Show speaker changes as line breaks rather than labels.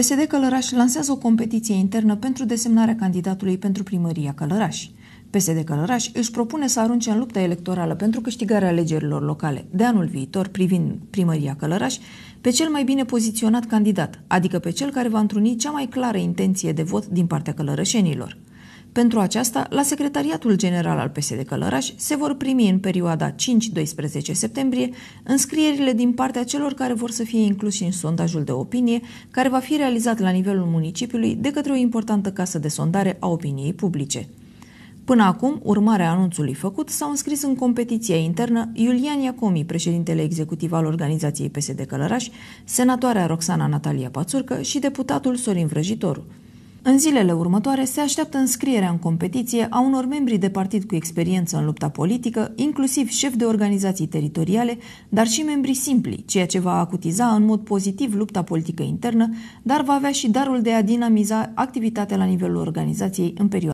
PSD Călăraș lansează o competiție internă pentru desemnarea candidatului pentru primăria Călăraș. PSD Călăraș își propune să arunce în lupta electorală pentru câștigarea alegerilor locale de anul viitor privind primăria Călăraș pe cel mai bine poziționat candidat, adică pe cel care va întruni cea mai clară intenție de vot din partea călărășenilor. Pentru aceasta, la Secretariatul General al PSD Călăraș se vor primi în perioada 5-12 septembrie înscrierile din partea celor care vor să fie inclusi în sondajul de opinie, care va fi realizat la nivelul municipiului de către o importantă casă de sondare a opiniei publice. Până acum, urmarea anunțului făcut, s-au înscris în competiția internă Iulian Iacomi, președintele executiv al organizației PSD Călăraș, senatoarea Roxana Natalia Pațurcă și deputatul Sorin Vrăjitoru. În zilele următoare se așteaptă înscrierea în competiție a unor membri de partid cu experiență în lupta politică, inclusiv șef de organizații teritoriale, dar și membri simpli, ceea ce va acutiza în mod pozitiv lupta politică internă, dar va avea și darul de a dinamiza activitatea la nivelul organizației în perioada